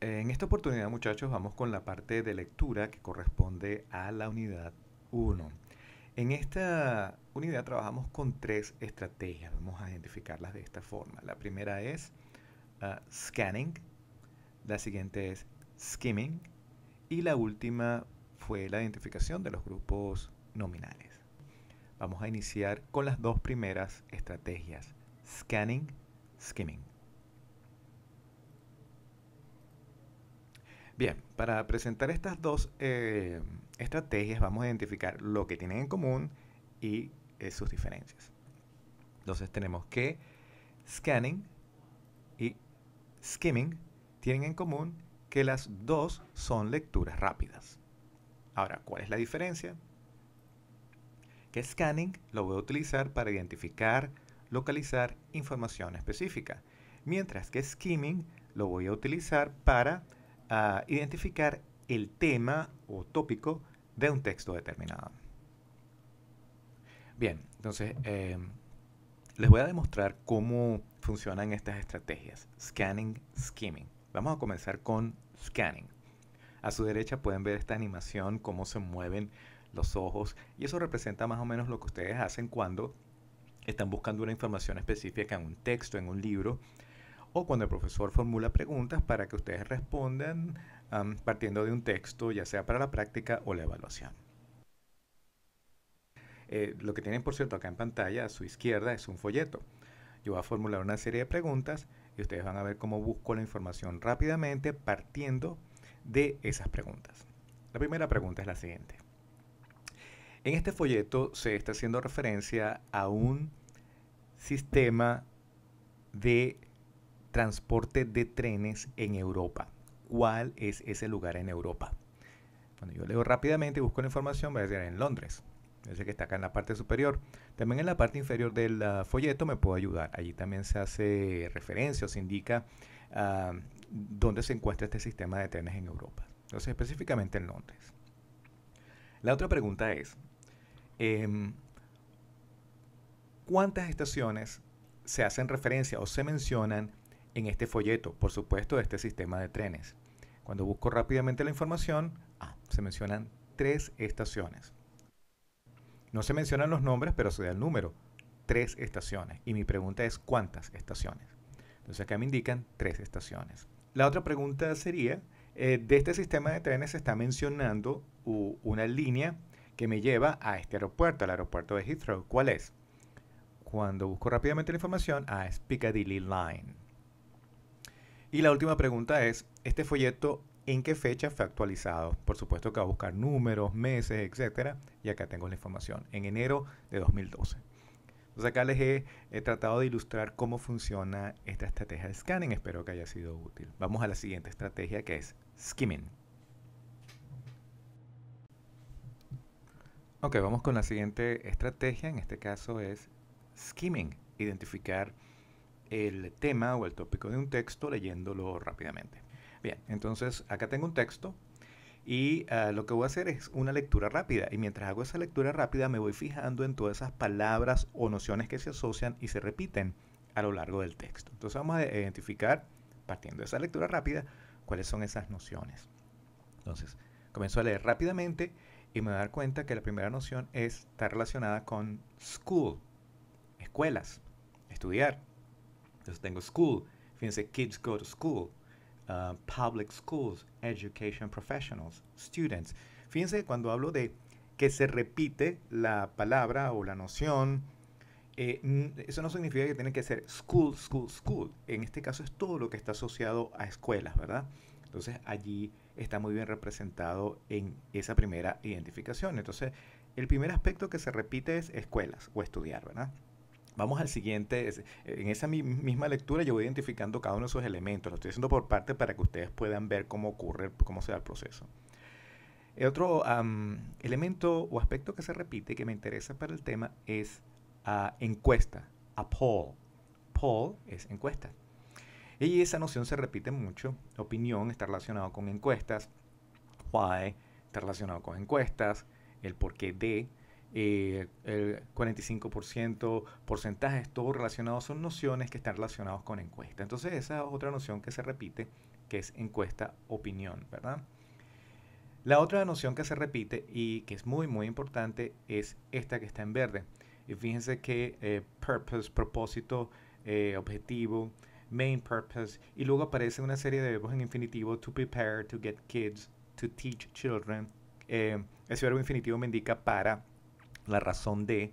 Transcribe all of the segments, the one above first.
Eh, en esta oportunidad, muchachos, vamos con la parte de lectura que corresponde a la unidad 1. En esta unidad trabajamos con tres estrategias. Vamos a identificarlas de esta forma. La primera es ah, scanning, la siguiente es skimming y la última fue la identificación de los grupos nominales. Vamos a iniciar con las dos primeras estrategias, scanning, skimming. Bien, para presentar estas dos eh, estrategias vamos a identificar lo que tienen en común y eh, sus diferencias. Entonces tenemos que scanning y skimming tienen en común que las dos son lecturas rápidas. Ahora, ¿cuál es la diferencia? Que scanning lo voy a utilizar para identificar, localizar información específica, mientras que skimming lo voy a utilizar para a identificar el tema o tópico de un texto determinado. Bien, entonces em, les voy a demostrar cómo funcionan estas estrategias. Scanning, skimming. Vamos a comenzar con scanning. A su derecha pueden ver esta animación, cómo se mueven los ojos. Y eso representa más o menos lo que ustedes hacen cuando están buscando una información específica en un texto, en un libro, o cuando el profesor formula preguntas para que ustedes respondan partiendo de un texto, ya sea para la práctica o la evaluación. Eh, lo que tienen, por cierto, acá en pantalla a su izquierda es un folleto. Yo voy a formular una serie de preguntas y ustedes van a ver cómo busco la información rápidamente partiendo de esas preguntas. La primera pregunta es la siguiente. En este folleto se está haciendo referencia a un sistema de transporte de trenes en Europa. ¿Cuál es ese lugar en Europa? Cuando yo leo rápidamente y busco la información, voy a decir en Londres. Ese que está acá en la parte superior. También en la parte inferior del ah, folleto me puedo ayudar. Allí también se hace referencia o se indica ah, dónde se encuentra este sistema de trenes en Europa. Entonces, específicamente en Londres. La otra pregunta es, em, ¿cuántas estaciones se hacen referencia o se mencionan en este folleto, por supuesto, de este sistema de trenes. Cuando busco rápidamente la información, ah, se mencionan tres estaciones. No se mencionan los nombres, pero se da el número. Tres estaciones. Y mi pregunta es, ¿cuántas estaciones? Entonces acá me indican tres estaciones. La otra pregunta sería, eh, de este sistema de trenes se está mencionando una línea que me lleva a este aeropuerto, al aeropuerto de Heathrow. ¿Cuál es? Cuando busco rápidamente la información, ah, es Piccadilly Line. Y la última pregunta es, ¿este folleto en qué fecha fue actualizado? Por supuesto que va a buscar números, meses, etc. y acá tengo la información, en enero de 2012. Entonces acá les he, he tratado de ilustrar cómo funciona esta estrategia de scanning, espero que haya sido útil. Vamos a la siguiente estrategia que es skimming. Ok, vamos con la siguiente estrategia, en este caso es skimming, identificar el tema o el tópico de un texto leyéndolo rápidamente. Bien, entonces acá tengo un texto y ah, lo que voy a hacer es una lectura rápida. Y mientras hago esa lectura rápida me voy fijando en todas esas palabras o nociones que se asocian y se repiten a lo largo del texto. Entonces vamos a identificar, partiendo de esa lectura rápida, cuáles son esas nociones. Entonces, comienzo a leer rápidamente y me voy a dar cuenta que la primera noción está relacionada con school, escuelas, estudiar. Entonces tengo school, fíjense, kids go to school, uh, public schools, education professionals, students. Fíjense cuando hablo de que se repite la palabra o la noción, eh, eso no significa que tiene que ser school, school, school. En este caso es todo lo que está asociado a escuelas, ¿verdad? Entonces allí está muy bien representado en esa primera identificación. Entonces el primer aspecto que se repite es escuelas o estudiar, ¿verdad? Vamos al siguiente. Eh, en esa misma lectura yo voy identificando cada uno de esos elementos. Lo estoy haciendo por parte para que ustedes puedan ver cómo ocurre, cómo se da el proceso. otro elemento o aspecto que se repite que me interesa para el tema es a ah, encuesta, a poll. Poll es encuesta. Y esa noción se repite mucho. Opinión está relacionado con encuestas. Why está relacionado con encuestas. El porqué de eh, el 45%, porcentaje todo relacionado son nociones que están relacionadas con encuesta. Entonces esa es otra noción que se repite, que es encuesta opinión, ¿verdad? La otra noción que se repite y que es muy muy importante es esta que está en verde. Y fíjense que eh, purpose, propósito, eh, objetivo, main purpose, y luego aparece una serie de verbos en infinitivo, to prepare, to get kids, to teach children. ese verbo infinitivo me indica para la razón de.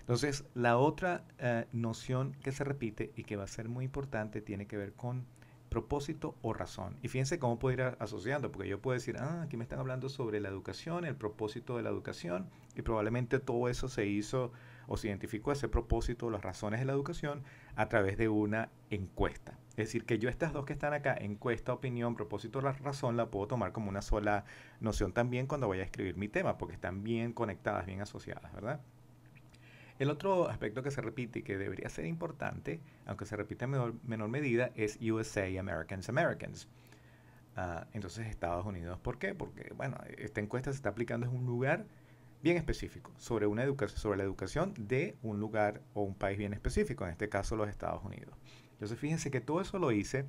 Entonces, la otra eh, noción que se repite y que va a ser muy importante tiene que ver con propósito o razón. Y fíjense cómo puedo ir asociando, porque yo puedo decir, ah, aquí me están hablando sobre la educación, el propósito de la educación, y probablemente todo eso se hizo o se identificó ese propósito, las razones de la educación, a través de una encuesta. Es decir, que yo estas dos que están acá, encuesta, opinión, propósito, la razón, la puedo tomar como una sola noción también cuando voy a escribir mi tema, porque están bien conectadas, bien asociadas, ¿verdad? El otro aspecto que se repite y que debería ser importante, aunque se repite en menor, medida, es USA, Americans, Americans. Ah, entonces Estados Unidos, ¿por qué? Porque, bueno, esta encuesta se está aplicando en un lugar bien específico, sobre, una sobre la educación de un lugar o un país bien específico, en este caso los Estados Unidos. Entonces fíjense que todo eso lo hice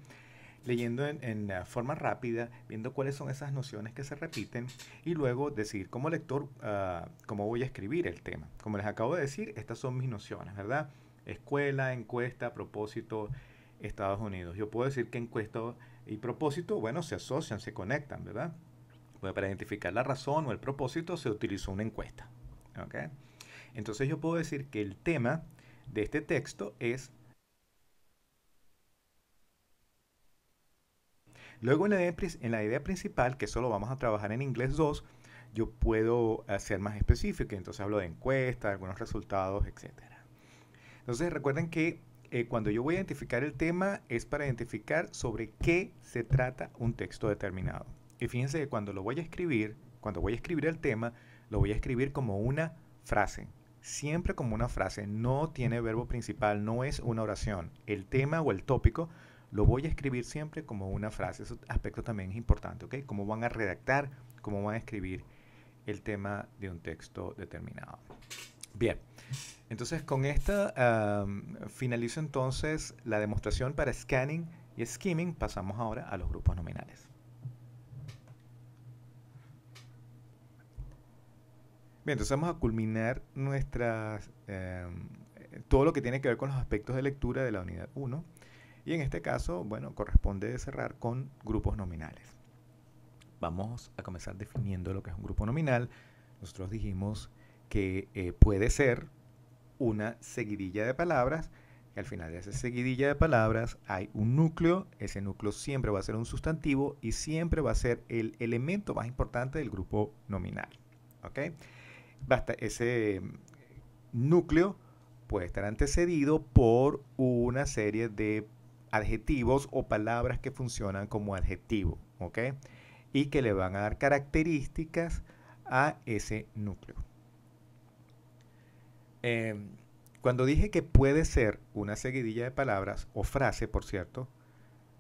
leyendo en, eh, forma rápida, viendo cuáles son esas nociones que se repiten y luego decir como lector ah, cómo voy a escribir el tema. Como les acabo de decir, estas son mis nociones, ¿verdad? Escuela, encuesta, propósito, Estados Unidos. Yo puedo decir que encuesta y propósito, bueno, se asocian, se conectan, ¿verdad? Pues, para identificar la razón o el propósito se utilizó una encuesta. ¿okay? Entonces yo puedo decir que el tema de este texto es Luego en la, idea, principal, que solo vamos a trabajar en inglés 2, yo puedo ser más específico, entonces hablo de encuestas, algunos resultados, etc. Entonces recuerden que eh, cuando yo voy a identificar el tema es para identificar sobre qué se trata un texto determinado. Y fíjense que cuando lo voy a escribir, cuando voy a escribir el tema, lo voy a escribir como una frase. Siempre como una frase, no tiene verbo principal, no es una oración. El tema o el tópico lo voy a escribir siempre como una frase. Ese aspecto también es importante, ¿ok? Cómo van a redactar, cómo van a escribir el tema de un texto determinado. Bien, entonces con esta finalizo entonces la demostración para scanning y skimming. Pasamos ahora a los grupos nominales. Bien, entonces vamos a culminar nuestras, em, todo lo que tiene que ver con los aspectos de lectura de la unidad 1. Y en este caso, bueno, corresponde cerrar con grupos nominales. Vamos a comenzar definiendo lo que es un grupo nominal. Nosotros dijimos que eh, puede ser una seguidilla de palabras y al final de esa seguidilla de palabras hay un núcleo, ese núcleo siempre va a ser un sustantivo y siempre va a ser el elemento más importante del grupo nominal. ¿Ok? Basta, ese mm, núcleo puede estar antecedido por una serie de adjetivos o palabras que funcionan como adjetivo, ¿ok? Y que le van a dar características a ese núcleo. Em, cuando dije que puede ser una seguidilla de palabras, o frase, por cierto,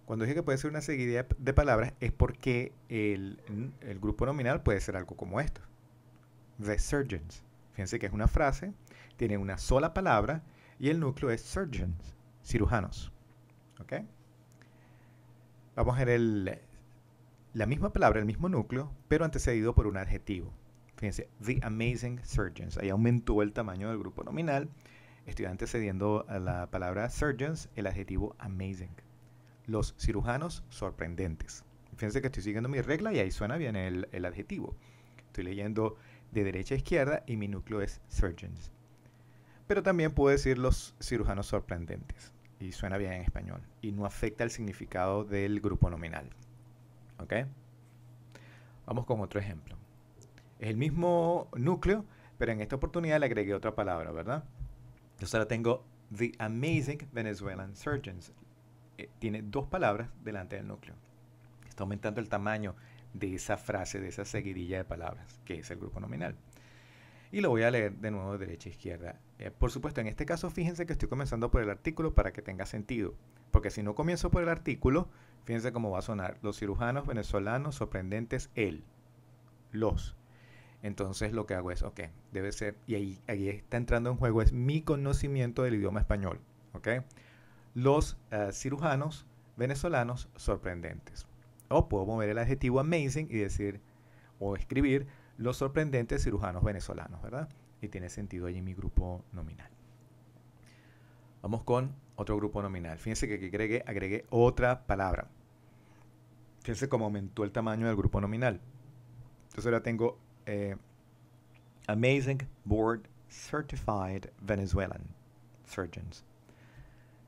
cuando dije que puede ser una seguidilla de palabras es porque el, el grupo nominal puede ser algo como esto. The surgeons. Fíjense que es una frase, tiene una sola palabra y el núcleo es surgeons, cirujanos. Vamos a ver la misma palabra, el mismo núcleo, pero antecedido por un adjetivo. Fíjense, The Amazing Surgeons. Ahí aumentó el tamaño del grupo nominal. Estoy antecediendo a la palabra surgeons el adjetivo amazing. Los cirujanos sorprendentes. Fíjense que estoy siguiendo mi regla y ahí suena bien el, el adjetivo. Estoy leyendo de derecha a izquierda y mi núcleo es surgeons. Pero también puedo decir los cirujanos sorprendentes suena bien en español y no afecta el significado del grupo nominal. ¿Ok? Vamos con otro ejemplo. Es el mismo núcleo, pero en esta oportunidad le agregué otra palabra, ¿verdad? yo ahora tengo The Amazing Venezuelan Surgeons. Eh, tiene dos palabras delante del núcleo. Está aumentando el tamaño de esa frase, de esa seguidilla de palabras, que es el grupo nominal y lo voy a leer de nuevo de derecha a izquierda. Eh, por supuesto, en este caso fíjense que estoy comenzando por el artículo para que tenga sentido, porque si no comienzo por el artículo, fíjense cómo va a sonar. Los cirujanos venezolanos sorprendentes, él, los. Entonces lo que hago es, ok, debe ser, y ahí, está entrando en juego, es mi conocimiento del idioma español, ok. Los eh, cirujanos venezolanos sorprendentes. O puedo mover el adjetivo amazing y decir, o escribir, los sorprendentes cirujanos venezolanos, ¿verdad? Y tiene sentido allí mi grupo nominal. Vamos con otro grupo nominal. Fíjense que aquí agregué, otra palabra. Fíjense cómo aumentó el tamaño del grupo nominal. Entonces ahora tengo eh, Amazing Board Certified Venezuelan Surgeons.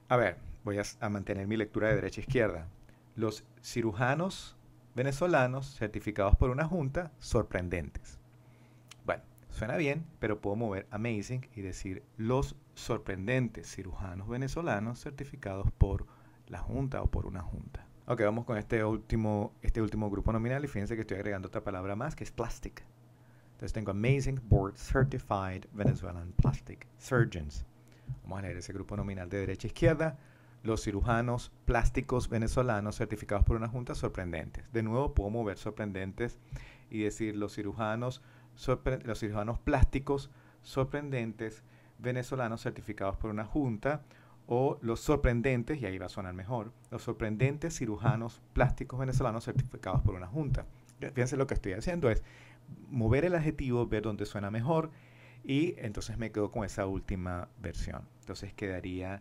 A ver, voy a, a mantener mi lectura de derecha a izquierda. Los cirujanos venezolanos certificados por una junta sorprendentes. Bueno, suena bien, pero puedo mover amazing y decir los sorprendentes cirujanos venezolanos certificados por la junta o por una junta. Ok, vamos con este último, este último grupo nominal y fíjense que estoy agregando otra palabra más que es plastic. Entonces tengo Amazing Board Certified Venezuelan Plastic Surgeons. Vamos a leer ese grupo nominal de derecha a e izquierda los cirujanos plásticos venezolanos certificados por una junta sorprendentes. De nuevo, puedo mover sorprendentes y decir los cirujanos, los cirujanos plásticos sorprendentes venezolanos certificados por una junta o los sorprendentes, y ahí va a sonar mejor, los sorprendentes cirujanos plásticos venezolanos certificados por una junta. Fíjense lo que estoy haciendo es mover el adjetivo, ver dónde suena mejor y entonces me quedo con esa última versión. Entonces quedaría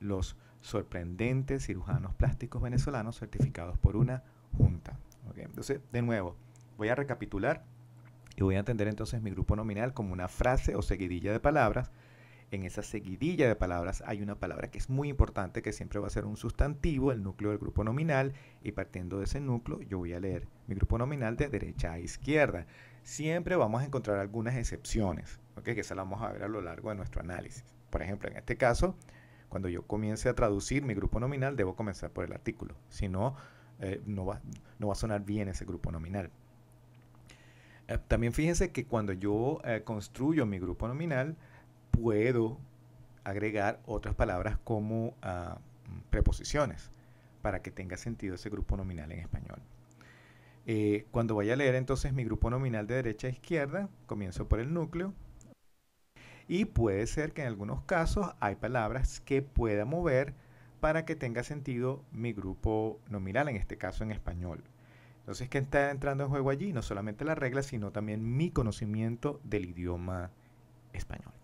los sorprendentes cirujanos plásticos venezolanos certificados por una junta. Entonces, de nuevo, voy a recapitular y voy a entender entonces mi grupo nominal como una frase o seguidilla de palabras. En esa seguidilla de palabras hay una palabra que es muy importante, que siempre va a ser un sustantivo, el núcleo del grupo nominal, y partiendo de ese núcleo yo voy a leer mi grupo nominal de derecha a izquierda. Siempre vamos a encontrar algunas excepciones, que esa la vamos a ver a lo largo de nuestro análisis. Por ejemplo, en este caso, cuando yo comience a traducir mi grupo nominal, debo comenzar por el artículo. Si no, eh, no, va, a sonar bien ese grupo nominal. Eh, también fíjense que cuando yo eh, construyo mi grupo nominal, puedo agregar otras palabras como ah, preposiciones para que tenga sentido ese grupo nominal en español. cuando vaya a leer entonces mi grupo nominal de derecha a izquierda, comienzo por el núcleo, y puede ser que en algunos casos hay palabras que pueda mover para que tenga sentido mi grupo nominal, en este caso en español. Entonces, ¿qué está entrando en juego allí? No solamente la regla, sino también mi conocimiento del idioma español.